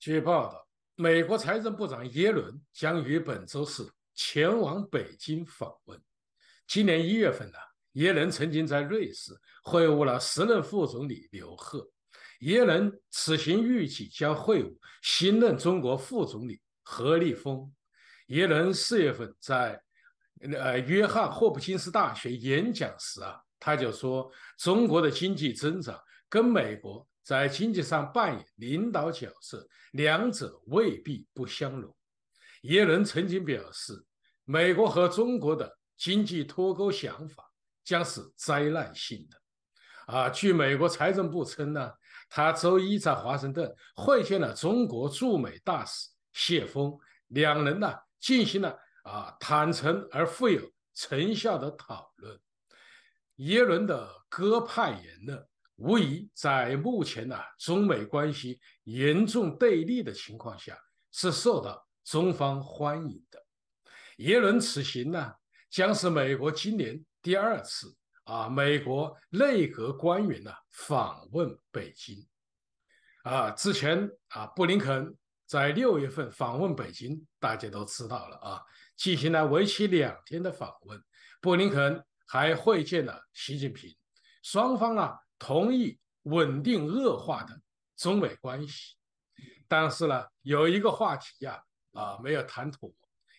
据报道，美国财政部长耶伦将于本周四前往北京访问。今年一月份呢，耶伦曾经在瑞士会晤了时任副总理刘鹤。耶伦此行预计将会晤新任中国副总理何立峰。耶伦四月份在呃约翰霍普金斯大学演讲时啊，他就说中国的经济增长跟美国。在经济上扮演领导角色，两者未必不相容。耶伦曾经表示，美国和中国的经济脱钩想法将是灾难性的。啊，据美国财政部称呢，他周一在华盛顿会见了中国驻美大使谢峰，两人呢进行了啊坦诚而富有成效的讨论。耶伦的鸽派言论。无疑，在目前呢中美关系严重对立的情况下，是受到中方欢迎的。耶伦此行呢，将是美国今年第二次啊，美国内阁官员呢访问北京。啊，之前啊，布林肯在六月份访问北京，大家都知道了啊，进行了为期两天的访问。布林肯还会见了习近平，双方啊。同意稳定恶化的中美关系，但是呢，有一个话题呀，啊，没有谈妥，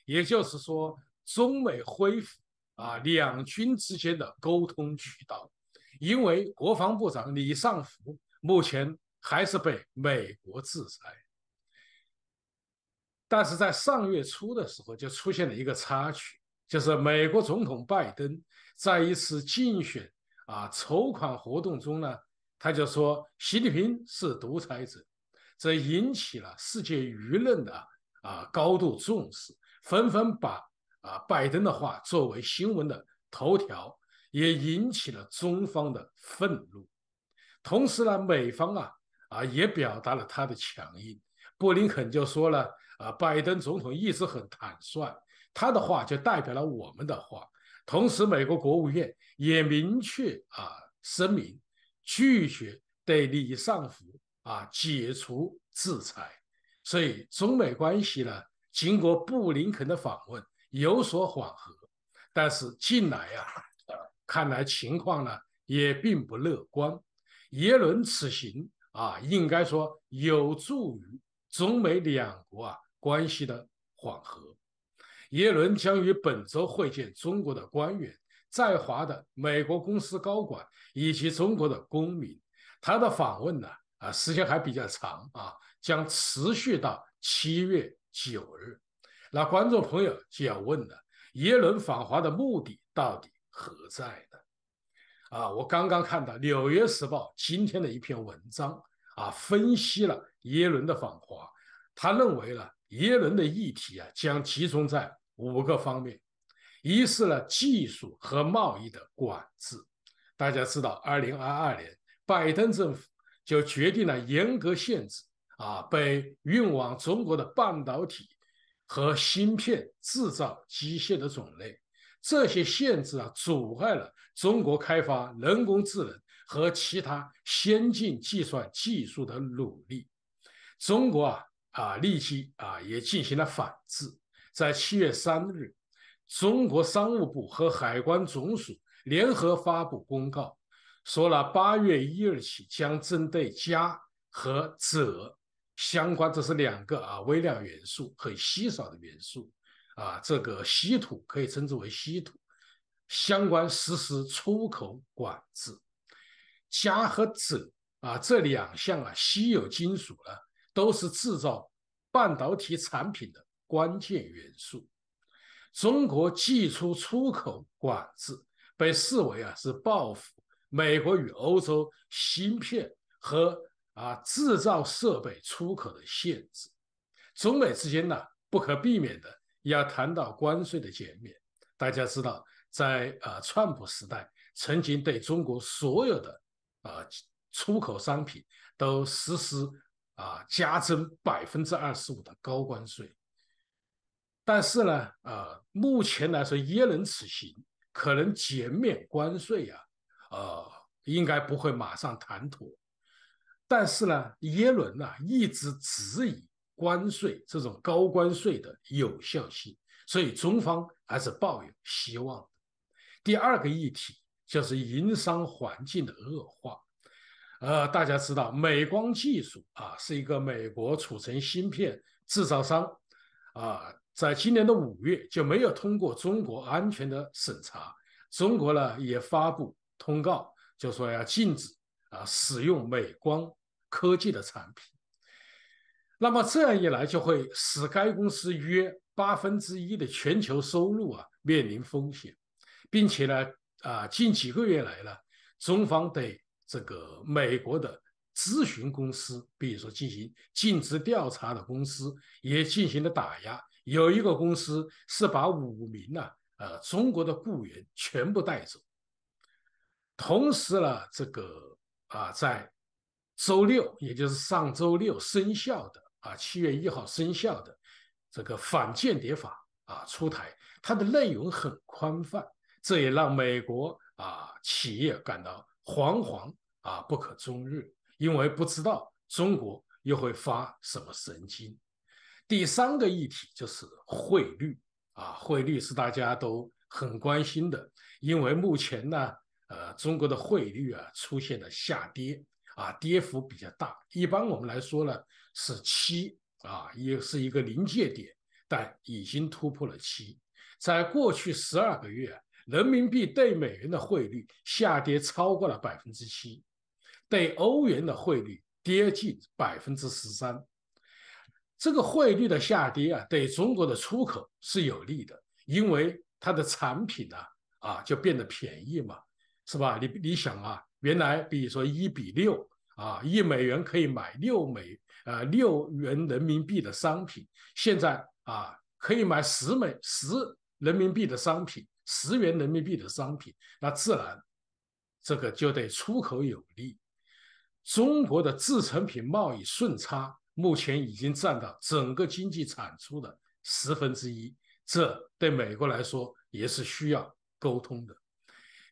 也就是说，中美恢复啊两军之间的沟通渠道，因为国防部长李尚福目前还是被美国制裁，但是在上月初的时候就出现了一个插曲，就是美国总统拜登在一次竞选。啊，筹款活动中呢，他就说习近平是独裁者，这引起了世界舆论的啊高度重视，纷纷把啊拜登的话作为新闻的头条，也引起了中方的愤怒。同时呢，美方啊啊也表达了他的强硬，布林肯就说了啊，拜登总统一直很坦率，他的话就代表了我们的话。同时，美国国务院也明确啊声明，拒绝对李尚福啊解除制裁。所以，中美关系呢经过布林肯的访问有所缓和，但是近来啊看来情况呢也并不乐观。耶伦此行啊，应该说有助于中美两国啊关系的缓和。耶伦将于本周会见中国的官员、在华的美国公司高管以及中国的公民。他的访问呢，啊，时间还比较长啊，将持续到七月九日。那观众朋友就要问了：耶伦访华的目的到底何在呢？啊，我刚刚看到《纽约时报》今天的一篇文章啊，分析了耶伦的访华。他认为呢，耶伦的议题啊，将集中在。五个方面，一是呢技术和贸易的管制。大家知道，二零二二年，拜登政府就决定了严格限制啊被运往中国的半导体和芯片制造机械的种类。这些限制啊，阻碍了中国开发人工智能和其他先进计算技术的努力。中国啊啊立即啊也进行了反制。在七月三日，中国商务部和海关总署联合发布公告，说了八月一日起将针对镓和锗相关，这是两个啊微量元素，很稀少的元素啊，这个稀土可以称之为稀土相关实施出口管制。镓和锗啊，这两项啊稀有金属呢，都是制造半导体产品的。关键元素，中国寄出出口管制被视为啊是报复美国与欧洲芯片和啊制造设备出口的限制。中美之间呢不可避免的要谈到关税的减免。大家知道，在啊川普时代，曾经对中国所有的啊出口商品都实施啊加征百分之二十五的高关税。但是呢，呃，目前来说，耶伦此行可能减免关税啊，呃，应该不会马上谈妥。但是呢，耶伦呢一直质疑关税这种高关税的有效性，所以中方还是抱有希望的。第二个议题就是营商环境的恶化。呃，大家知道，美光技术啊是一个美国储存芯片制造商啊。在今年的五月就没有通过中国安全的审查，中国呢也发布通告，就说要禁止啊使用美光科技的产品。那么这样一来就会使该公司约八分之一的全球收入啊面临风险，并且呢啊近几个月来呢，中方对这个美国的。咨询公司，比如说进行尽职调查的公司，也进行了打压。有一个公司是把五名啊，呃，中国的雇员全部带走。同时呢，这个啊，在周六，也就是上周六生效的啊，七月一号生效的这个反间谍法啊出台，它的内容很宽泛，这也让美国啊企业感到惶惶啊，不可终日。因为不知道中国又会发什么神经。第三个议题就是汇率啊，汇率是大家都很关心的，因为目前呢，呃，中国的汇率啊出现了下跌啊，跌幅比较大。一般我们来说呢是七啊，也是一个临界点，但已经突破了七。在过去十二个月，人民币对美元的汇率下跌超过了百分之七。对欧元的汇率跌近百分之十三，这个汇率的下跌啊，对中国的出口是有利的，因为它的产品呢，啊就变得便宜嘛，是吧？你你想啊，原来比如说一比六啊，一美元可以买六美呃六元人民币的商品，现在啊可以买十美十人民币的商品，十元人民币的商品，那自然这个就对出口有利。中国的制成品贸易顺差目前已经占到整个经济产出的十分之一，这对美国来说也是需要沟通的。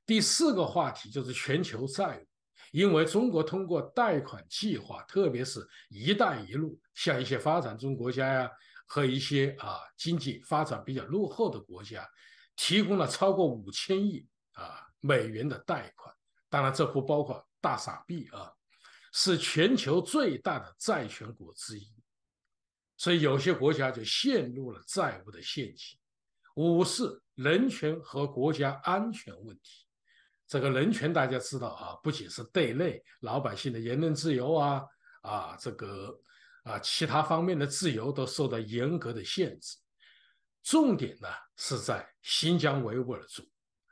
第四个话题就是全球债务，因为中国通过贷款计划，特别是“一带一路”，向一些发展中国家呀和一些啊经济发展比较落后的国家，提供了超过五千亿啊美元的贷款，当然这不包括大傻币啊。是全球最大的债权国之一，所以有些国家就陷入了债务的陷阱。五是人权和国家安全问题。这个人权大家知道啊，不仅是对内老百姓的言论自由啊啊，这个啊其他方面的自由都受到严格的限制。重点呢是在新疆维吾尔族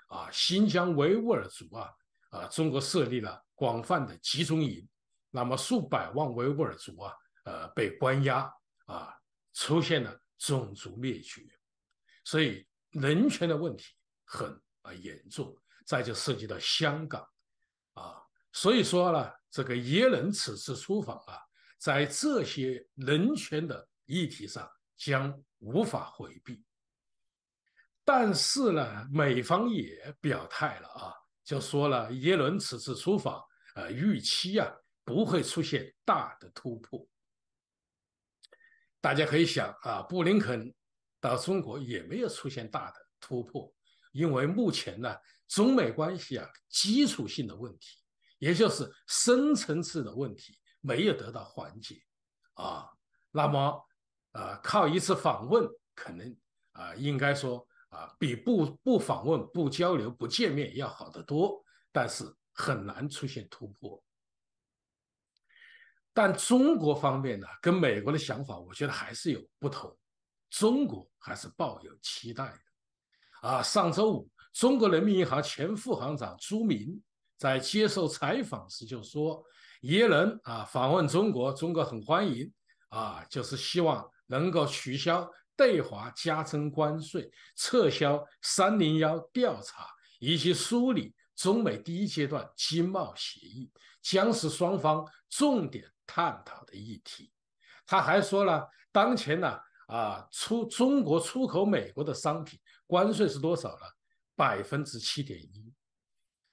啊，新疆维吾尔族啊啊，中国设立了广泛的集中营。那么数百万维吾尔族啊，呃，被关押啊，出现了种族灭绝，所以人权的问题很啊严重。再就涉及到香港啊，所以说呢，这个耶伦此次出访啊，在这些人权的议题上将无法回避。但是呢，美方也表态了啊，就说了耶伦此次出访，呃，预期啊。不会出现大的突破。大家可以想啊，布林肯到中国也没有出现大的突破，因为目前呢，中美关系啊，基础性的问题，也就是深层次的问题，没有得到缓解啊。那么，啊，靠一次访问，可能啊，应该说啊，比不不访问、不交流、不见面要好得多，但是很难出现突破。但中国方面呢，跟美国的想法，我觉得还是有不同。中国还是抱有期待的。啊，上周五，中国人民银行前副行长朱明在接受采访时就说：“耶伦啊，访问中国，中国很欢迎。啊，就是希望能够取消对华加征关税，撤销301调查，以及梳理中美第一阶段经贸协议，将是双方重点。”探讨的议题，他还说了，当前呢啊，出中国出口美国的商品关税是多少呢？百分之七点一，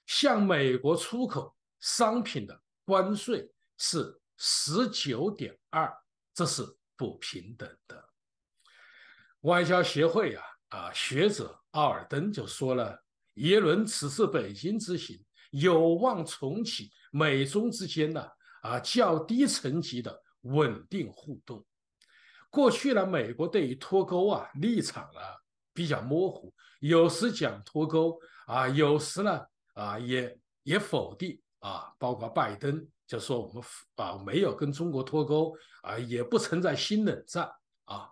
向美国出口商品的关税是十九点二，这是不平等的。外交协会啊啊学者奥尔登就说了，耶伦此次北京之行有望重启美中之间呢。啊，较低层级的稳定互动。过去呢，美国对于脱钩啊，立场呢比较模糊，有时讲脱钩啊，有时呢啊也也否定啊。包括拜登就说我们啊没有跟中国脱钩啊，也不存在新冷战啊。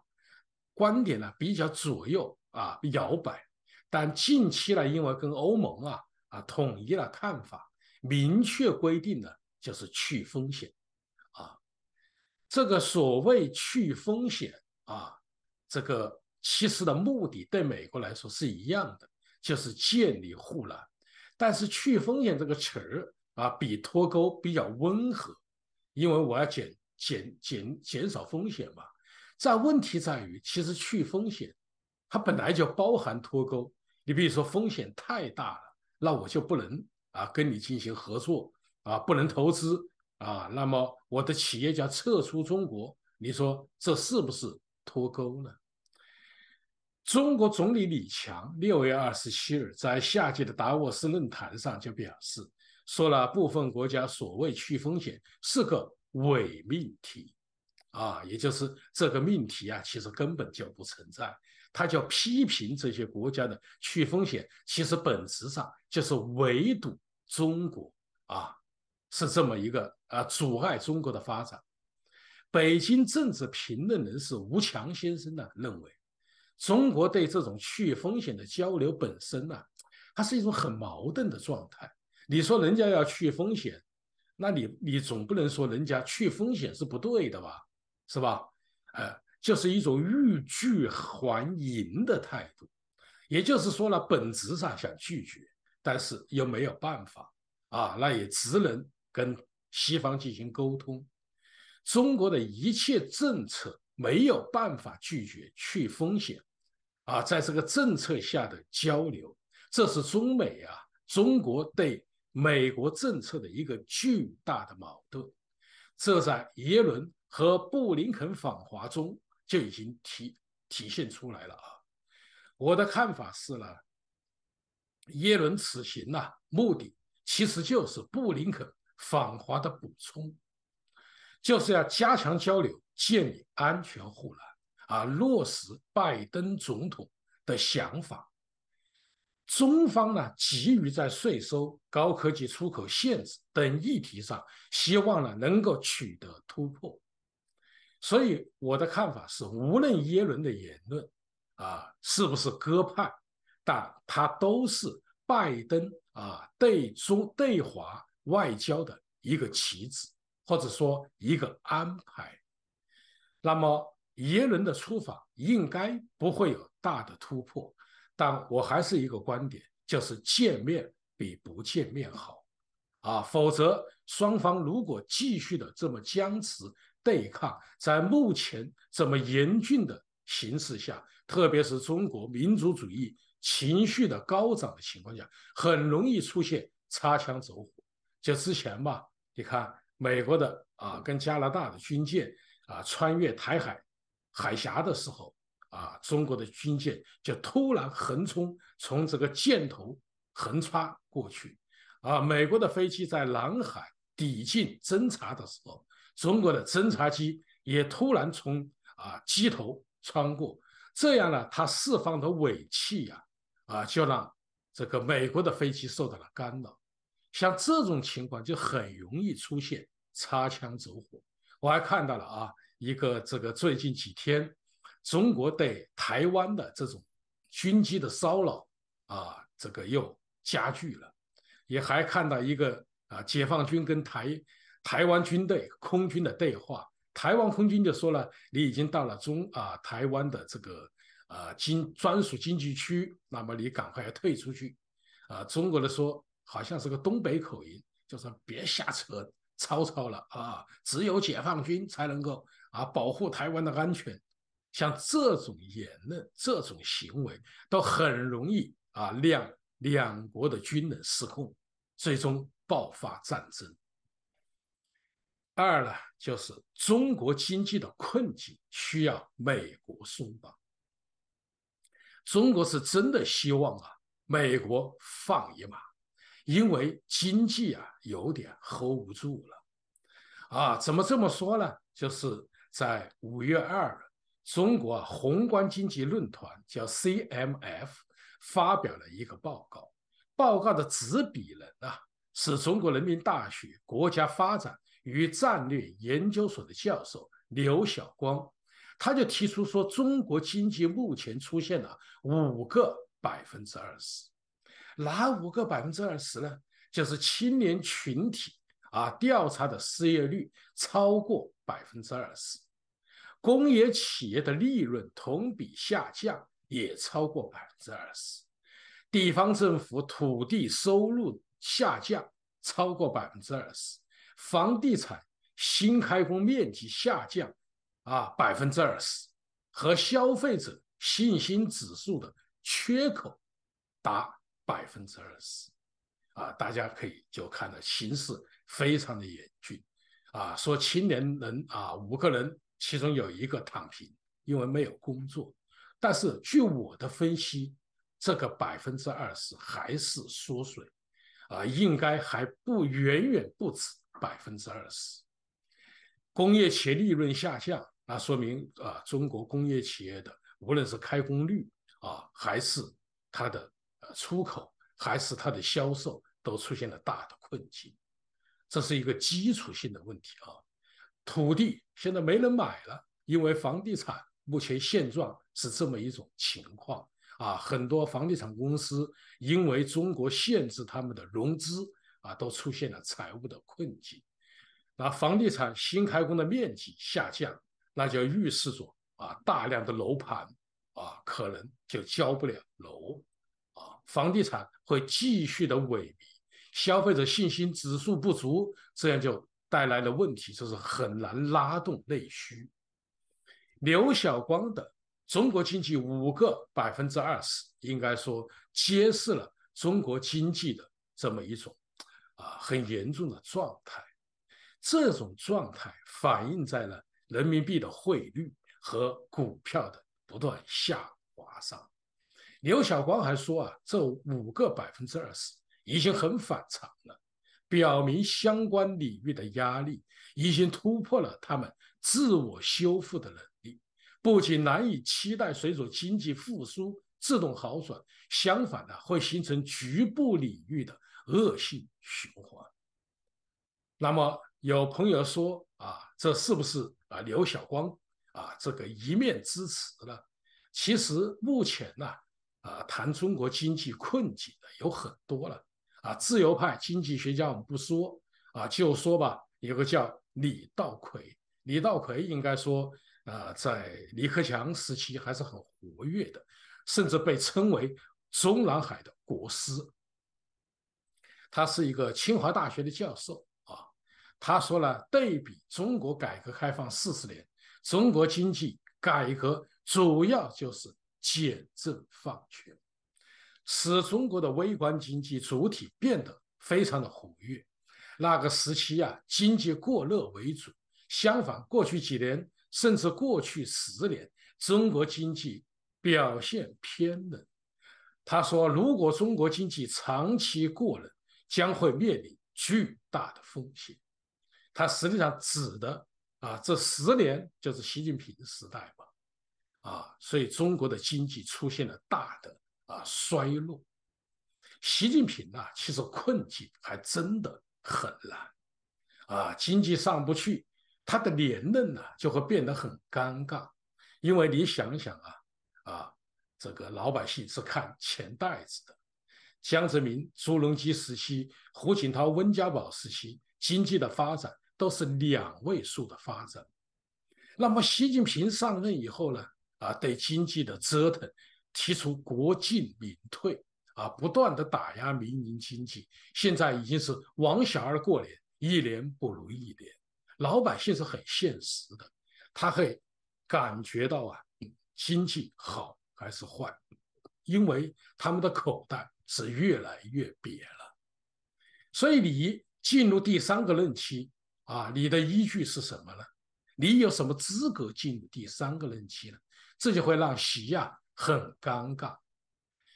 观点呢比较左右啊摇摆。但近期呢，因为跟欧盟啊啊统一了看法，明确规定了就是去风险，啊，这个所谓去风险啊，这个其实的目的对美国来说是一样的，就是建立护栏。但是去风险这个词儿啊，比脱钩比较温和，因为我要减减减减少风险嘛。但问题在于，其实去风险它本来就包含脱钩。你比如说风险太大了，那我就不能啊跟你进行合作。啊，不能投资啊！那么我的企业家撤出中国，你说这是不是脱钩呢？中国总理李强六月二十七日在夏季的达沃斯论坛上就表示，说了部分国家所谓去风险是个伪命题啊，也就是这个命题啊，其实根本就不存在。他叫批评这些国家的去风险，其实本质上就是围堵中国啊。是这么一个呃，阻碍中国的发展。北京政治评论人士吴强先生呢认为，中国对这种去风险的交流本身呢，它是一种很矛盾的状态。你说人家要去风险，那你你总不能说人家去风险是不对的吧，是吧？呃，就是一种欲拒还迎的态度，也就是说呢，本质上想拒绝，但是又没有办法啊，那也只能。跟西方进行沟通，中国的一切政策没有办法拒绝去风险，啊，在这个政策下的交流，这是中美啊，中国对美国政策的一个巨大的矛盾，这在耶伦和布林肯访华中就已经体体现出来了啊。我的看法是呢，耶伦此行呐，目的其实就是布林肯。访华的补充，就是要加强交流，建立安全护栏啊，落实拜登总统的想法。中方呢，急于在税收、高科技出口限制等议题上，希望呢能够取得突破。所以我的看法是，无论耶伦的言论啊是不是鸽派，但他都是拜登啊对中对华。外交的一个棋子，或者说一个安排。那么耶伦的出访应该不会有大的突破，但我还是一个观点，就是见面比不见面好啊。否则，双方如果继续的这么僵持对抗，在目前这么严峻的形势下，特别是中国民族主义情绪的高涨的情况下，很容易出现擦枪走火。就之前吧，你看美国的啊，跟加拿大的军舰啊穿越台海海峡的时候啊，中国的军舰就突然横冲从这个箭头横穿过去，啊，美国的飞机在南海抵近侦察的时候，中国的侦察机也突然从啊机头穿过，这样呢，它释放的尾气呀，啊，就让这个美国的飞机受到了干扰。像这种情况就很容易出现擦枪走火。我还看到了啊，一个这个最近几天，中国对台湾的这种军机的骚扰啊，这个又加剧了。也还看到一个啊，解放军跟台台湾军队空军的对话，台湾空军就说了：“你已经到了中啊台湾的这个啊经专属经济区，那么你赶快要退出去。”啊，中国的说。好像是个东北口音，就说别瞎扯吵吵了啊！只有解放军才能够啊保护台湾的安全。像这种言论、这种行为，都很容易啊让两国的军人失控，最终爆发战争。二呢，就是中国经济的困境需要美国松绑。中国是真的希望啊，美国放一马。因为经济啊有点 hold 不住了，啊，怎么这么说呢？就是在五月二，中国宏观经济论坛叫 CMF 发表了一个报告，报告的执笔人啊是中国人民大学国家发展与战略研究所的教授刘晓光，他就提出说中国经济目前出现了五个百分之二十。哪五个百分之二十呢？就是青年群体啊，调查的失业率超过百分之二十；工业企业的利润同比下降也超过百分之二十；地方政府土地收入下降超过百分之二十；房地产新开工面积下降啊百分之二十，和消费者信心指数的缺口达。百分之二十，啊，大家可以就看到形势非常的严峻，啊，说青年人啊五个人其中有一个躺平，因为没有工作。但是据我的分析，这个百分之二十还是缩水，啊，应该还不远远不止百分之二十。工业企业利润下降，那说明啊，中国工业企业的无论是开工率啊，还是它的。出口还是它的销售都出现了大的困境，这是一个基础性的问题啊。土地现在没人买了，因为房地产目前现状是这么一种情况啊。很多房地产公司因为中国限制他们的融资啊，都出现了财务的困境。那房地产新开工的面积下降，那就预示着啊，大量的楼盘啊，可能就交不了楼。房地产会继续的萎靡，消费者信心指数不足，这样就带来了问题，就是很难拉动内需。刘晓光的《中国经济五个百分之二十》应该说揭示了中国经济的这么一种啊很严重的状态，这种状态反映在了人民币的汇率和股票的不断下滑上。刘晓光还说啊，这五个百分之二十已经很反常了，表明相关领域的压力已经突破了他们自我修复的能力，不仅难以期待随着经济复苏自动好转，相反呢，会形成局部领域的恶性循环。那么有朋友说啊，这是不是啊刘晓光啊这个一面之词呢？其实目前呢。啊，谈中国经济困境的有很多了啊，自由派经济学家我们不说啊，就说吧，有个叫李稻葵，李稻葵应该说啊，在李克强时期还是很活跃的，甚至被称为中南海的国师。他是一个清华大学的教授啊，他说了，对比中国改革开放四十年，中国经济改革主要就是。简政放权，使中国的微观经济主体变得非常的活跃。那个时期啊，经济过热为主。相反，过去几年，甚至过去十年，中国经济表现偏冷。他说，如果中国经济长期过冷，将会面临巨大的风险。他实际上指的啊，这十年就是习近平时代吧。啊，所以中国的经济出现了大的啊衰落。习近平呢，其实困境还真的很难啊，经济上不去，他的连任呢就会变得很尴尬。因为你想想啊，啊，这个老百姓是看钱袋子的。江泽民、朱镕基时期、胡锦涛、温家宝时期，经济的发展都是两位数的发展。那么习近平上任以后呢？啊，对经济的折腾，提出国进民退，啊，不断的打压民营经济，现在已经是王小二过年，一年不如一年。老百姓是很现实的，他会感觉到啊，经济好还是坏，因为他们的口袋是越来越瘪了。所以你进入第三个任期啊，你的依据是什么呢？你有什么资格进入第三个任期呢？这就会让习呀很尴尬。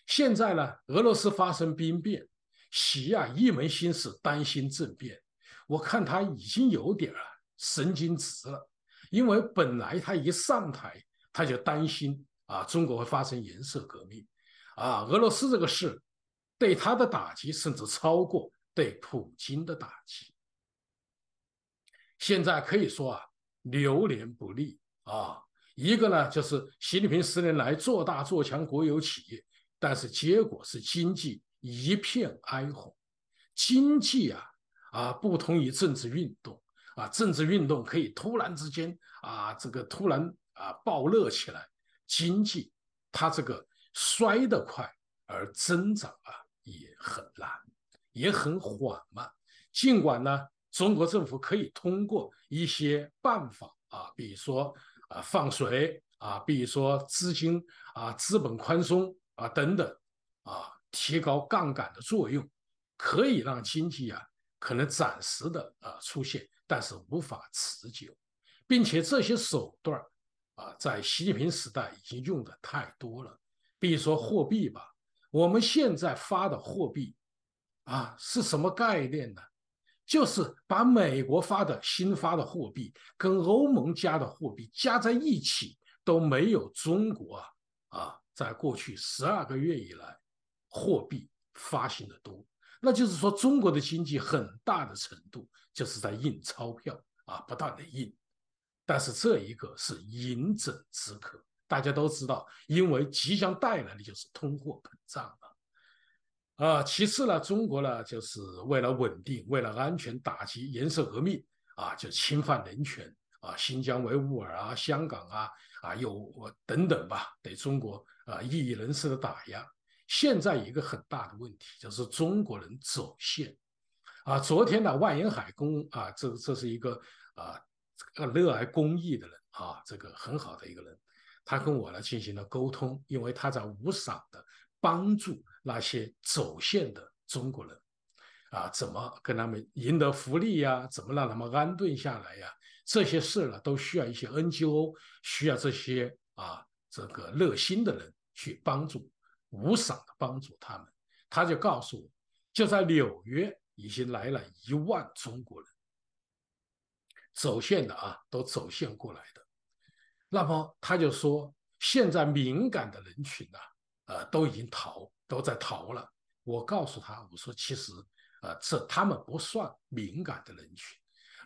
现在呢，俄罗斯发生兵变，习呀一门心思担心政变。我看他已经有点神经质了，因为本来他一上台，他就担心啊，中国会发生颜色革命，啊，俄罗斯这个事对他的打击甚至超过对普京的打击。现在可以说啊，流年不利啊。一个呢，就是习近平十年来做大做强国有企业，但是结果是经济一片哀鸿。经济啊，啊不同于政治运动啊，政治运动可以突然之间啊，这个突然啊暴热起来，经济它这个衰得快，而增长啊也很难，也很缓慢。尽管呢，中国政府可以通过一些办法啊，比如说。啊，放水啊，比如说资金啊，资本宽松啊，等等啊，提高杠杆的作用，可以让经济啊可能暂时的啊出现，但是无法持久，并且这些手段啊，在习近平时代已经用的太多了，比如说货币吧，我们现在发的货币啊是什么概念呢？就是把美国发的新发的货币跟欧盟加的货币加在一起，都没有中国啊，啊，在过去十二个月以来，货币发行的多。那就是说，中国的经济很大的程度就是在印钞票啊，不断的印。但是这一个是饮鸩止渴，大家都知道，因为即将带来的就是通货膨胀啊。啊，其次呢，中国呢，就是为了稳定，为了安全，打击颜色革命啊，就侵犯人权啊，新疆维吾尔啊，香港啊，啊有等等吧，对中国啊异议人士的打压。现在一个很大的问题就是中国人走线啊。昨天呢，万延海工啊，这这是一个啊，热爱公益的人啊，这个很好的一个人，他跟我呢进行了沟通，因为他在无偿的。帮助那些走线的中国人，啊，怎么跟他们赢得福利呀？怎么让他们安顿下来呀？这些事呢，都需要一些 NGO，需要这些啊，这个热心的人去帮助，无偿的帮助他们。他就告诉我，就在纽约已经来了一万中国人，走线的啊，都走线过来的。那么他就说，现在敏感的人群呢？呃，都已经逃，都在逃了。我告诉他，我说其实，呃，这他们不算敏感的人群。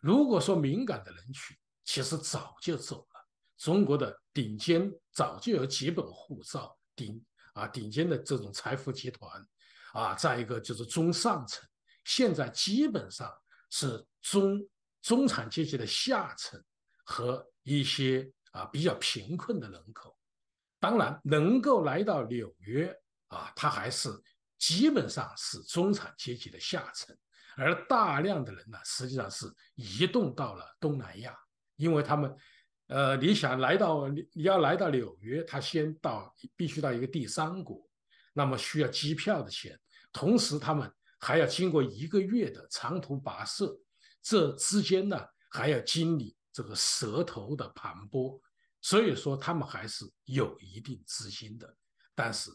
如果说敏感的人群，其实早就走了。中国的顶尖早就有几本护照，顶啊，顶尖的这种财富集团，啊，再一个就是中上层，现在基本上是中中产阶级的下层和一些啊比较贫困的人口。当然，能够来到纽约啊，他还是基本上是中产阶级的下层，而大量的人呢，实际上是移动到了东南亚，因为他们，呃，你想来到你要来到纽约，他先到必须到一个第三国，那么需要机票的钱，同时他们还要经过一个月的长途跋涉，这之间呢，还要经历这个舌头的盘剥。所以说他们还是有一定资金的，但是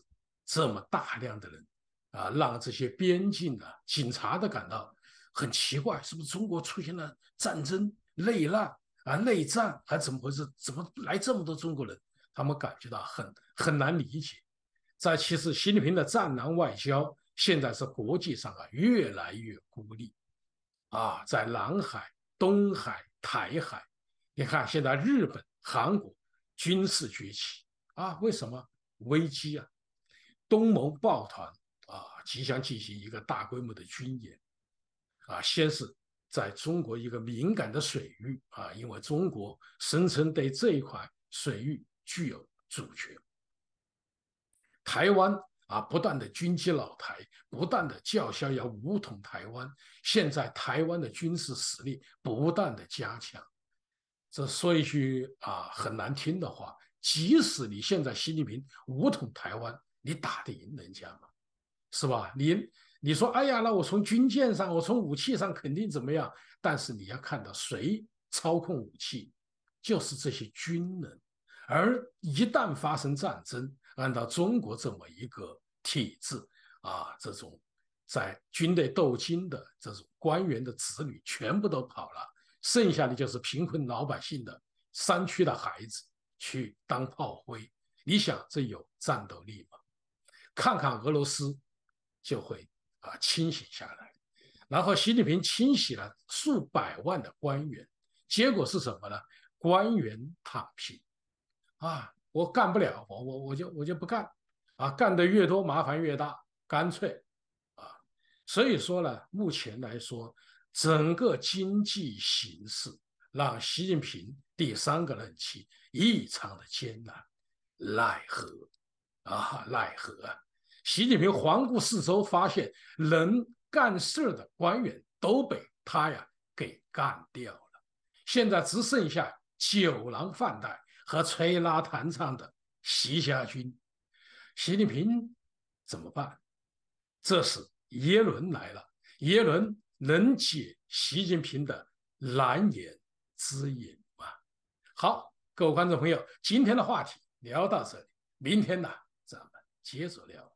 这么大量的人啊，让这些边境的警察都感到很奇怪：，是不是中国出现了战争、内乱啊、内战，还是怎么回事？怎么来这么多中国人？他们感觉到很很难理解。在其实习近平的战狼外交现在是国际上啊越来越孤立，啊，在南海、东海、台海，你看现在日本、韩国。军事崛起啊？为什么危机啊？东盟抱团啊，即将进行一个大规模的军演啊。先是在中国一个敏感的水域啊，因为中国声称对这一块水域具有主权。台湾啊，不断的军机老台，不断的叫嚣要武统台湾。现在台湾的军事实力不断的加强。这说一句啊，很难听的话，即使你现在习近平武统台湾，你打得赢人家吗？是吧？你你说，哎呀，那我从军舰上，我从武器上肯定怎么样？但是你要看到，谁操控武器，就是这些军人。而一旦发生战争，按照中国这么一个体制啊，这种在军队斗金的这种官员的子女全部都跑了。剩下的就是贫困老百姓的山区的孩子去当炮灰，你想这有战斗力吗？看看俄罗斯，就会啊清醒下来。然后习近平清洗了数百万的官员，结果是什么呢？官员躺平啊，我干不了，我我我就我就不干啊，干的越多麻烦越大，干脆啊。所以说呢，目前来说。整个经济形势让习近平第三个任期异常的艰难，奈何啊奈何！习近平环顾四周，发现能干事的官员都被他呀给干掉了，现在只剩下酒囊饭袋和吹拉弹唱的习家军。习近平怎么办？这时耶伦来了，耶伦。能解习近平的难言之隐吗？好，各位观众朋友，今天的话题聊到这里，明天呢，咱们接着聊。